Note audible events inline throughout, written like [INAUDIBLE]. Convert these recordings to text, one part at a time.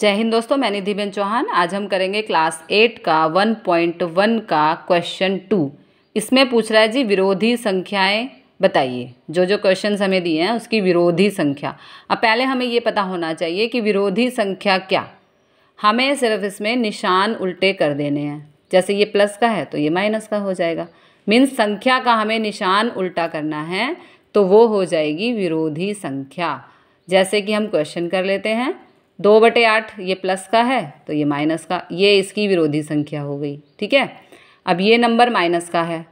जय हिंद दोस्तों मैं निधिबेन चौहान आज हम करेंगे क्लास एट का वन पॉइंट वन का क्वेश्चन टू इसमें पूछ रहा है जी विरोधी संख्याएं बताइए जो जो क्वेश्चन हमें दिए हैं उसकी विरोधी संख्या अब पहले हमें ये पता होना चाहिए कि विरोधी संख्या क्या हमें सिर्फ इसमें निशान उल्टे कर देने हैं जैसे ये प्लस का है तो ये माइनस का हो जाएगा मीन्स संख्या का हमें निशान उल्टा करना है तो वो हो जाएगी विरोधी संख्या जैसे कि हम क्वेश्चन कर लेते हैं दो बटे आठ ये प्लस का है तो ये माइनस का ये इसकी विरोधी संख्या हो गई ठीक है अब ये नंबर माइनस का है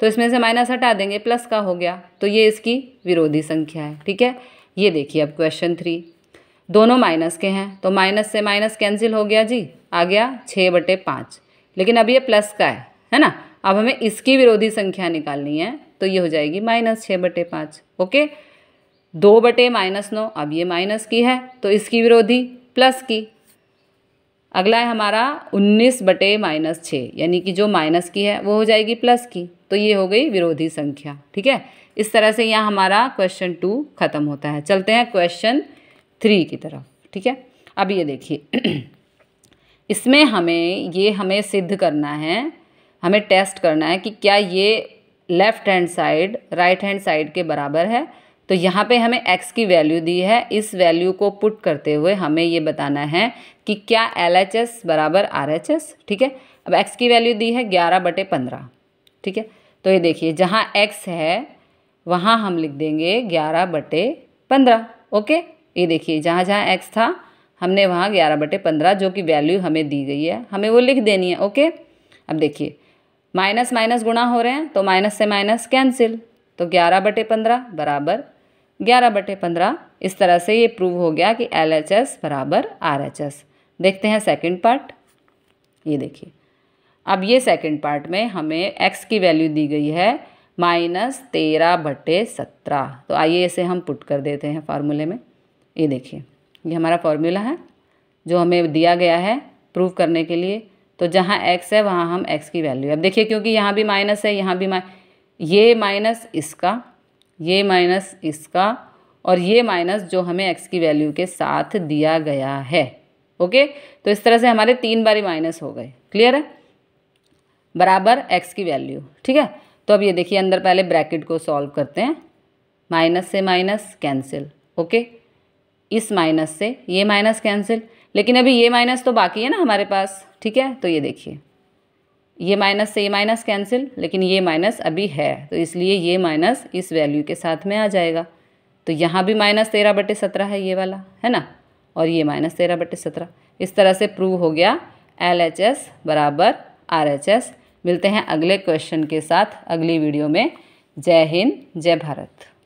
तो इसमें से माइनस हटा देंगे प्लस का हो गया तो ये इसकी विरोधी संख्या है ठीक है ये देखिए अब क्वेश्चन थ्री दोनों माइनस के हैं तो माइनस से माइनस कैंसिल हो गया जी आ गया छः बटे पाँच लेकिन अब ये प्लस का है है ना अब हमें इसकी विरोधी संख्या निकालनी है तो ये हो जाएगी माइनस छः बटे पाँच ओके दो बटे माइनस नौ अब ये माइनस की है तो इसकी विरोधी प्लस की अगला है हमारा 19 बटे माइनस छः यानी कि जो माइनस की है वो हो जाएगी प्लस की तो ये हो गई विरोधी संख्या ठीक है इस तरह से यहाँ हमारा क्वेश्चन टू खत्म होता है चलते हैं क्वेश्चन थ्री की तरफ ठीक है अब ये देखिए [CLEARS THROAT] इसमें हमें ये हमें सिद्ध करना है हमें टेस्ट करना है कि क्या ये left hand side right hand side के बराबर है तो यहाँ पे हमें x की वैल्यू दी है इस वैल्यू को पुट करते हुए हमें ये बताना है कि क्या एल एच एस बराबर आर एच एस ठीक है अब x की वैल्यू दी है ग्यारह बटे पंद्रह ठीक है तो ये देखिए जहाँ x है वहाँ हम लिख देंगे ग्यारह बटे पंद्रह ओके ये देखिए जहाँ जहाँ x था हमने वहाँ ग्यारह बटे पंद्रह जो कि वैल्यू हमें दी गई है हमें वो लिख देनी है ओके अब देखिए माइनस माइनस गुणा हो रहे हैं तो माइनस से माइनस कैंसिल तो ग्यारह बटे पंद्रह बराबर ग्यारह बटे पंद्रह इस तरह से ये प्रूव हो गया कि एल एच एस बराबर आर एच एस देखते हैं सेकंड पार्ट ये देखिए अब ये सेकंड पार्ट में हमें एक्स की वैल्यू दी गई है माइनस तेरह बटे सत्रह तो आइए इसे हम पुट कर देते हैं फार्मूले में ये देखिए ये हमारा फार्मूला है जो हमें दिया गया है प्रूव करने के लिए तो जहाँ एक्स है वहाँ हम एक्स की वैल्यू अब देखिए क्योंकि यहाँ भी माइनस है यहाँ भी माइ ये माइनस इसका ये माइनस इसका और ये माइनस जो हमें एक्स की वैल्यू के साथ दिया गया है ओके तो इस तरह से हमारे तीन बारी माइनस हो गए क्लियर है बराबर एक्स की वैल्यू ठीक है तो अब ये देखिए अंदर पहले ब्रैकेट को सॉल्व करते हैं माइनस से माइनस कैंसिल ओके इस माइनस से ये माइनस कैंसिल लेकिन अभी ये माइनस तो बाकी है ना हमारे पास ठीक है तो ये देखिए ये माइनस से ये माइनस कैंसिल लेकिन ये माइनस अभी है तो इसलिए ये माइनस इस वैल्यू के साथ में आ जाएगा तो यहाँ भी माइनस तेरह बटे सत्रह है ये वाला है ना और ये माइनस तेरह बटे सत्रह इस तरह से प्रूव हो गया एल एच एस बराबर आर एच एस मिलते हैं अगले क्वेश्चन के साथ अगली वीडियो में जय हिंद जय भारत